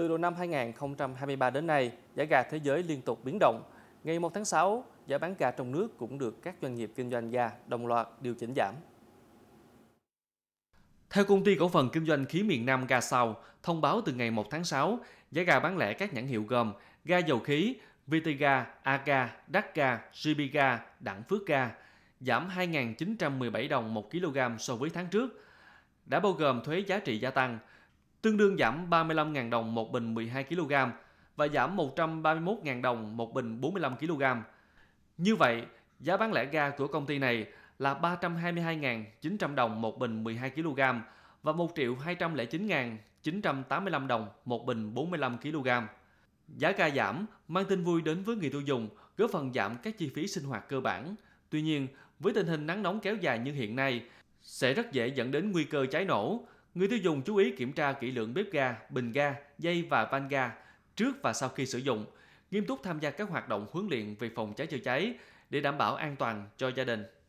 Từ đầu năm 2023 đến nay, giá gà thế giới liên tục biến động. Ngày 1 tháng 6, giá bán gà trong nước cũng được các doanh nghiệp kinh doanh gà đồng loạt điều chỉnh giảm. Theo công ty cổ phần kinh doanh khí miền Nam Gà Sao, thông báo từ ngày 1 tháng 6, giá gà bán lẻ các nhãn hiệu gồm ga dầu khí, Vitiga, Aga, Đacga, Gibiga, Đặng Phước Ga giảm 2.917 đồng 1 kg so với tháng trước, đã bao gồm thuế giá trị gia tăng – tương đương giảm 35.000 đồng một bình 12 kg và giảm 131.000 đồng một bình 45 kg. Như vậy, giá bán lẻ ga của công ty này là 322.900 đồng một bình 12 kg và 1 209.985 đồng một bình 45 kg. Giá ga giảm mang tin vui đến với người tiêu dùng, góp phần giảm các chi phí sinh hoạt cơ bản. Tuy nhiên, với tình hình nắng nóng kéo dài như hiện nay, sẽ rất dễ dẫn đến nguy cơ cháy nổ, Người tiêu dùng chú ý kiểm tra kỹ lượng bếp ga, bình ga, dây và van ga trước và sau khi sử dụng, nghiêm túc tham gia các hoạt động huấn luyện về phòng cháy chữa cháy để đảm bảo an toàn cho gia đình.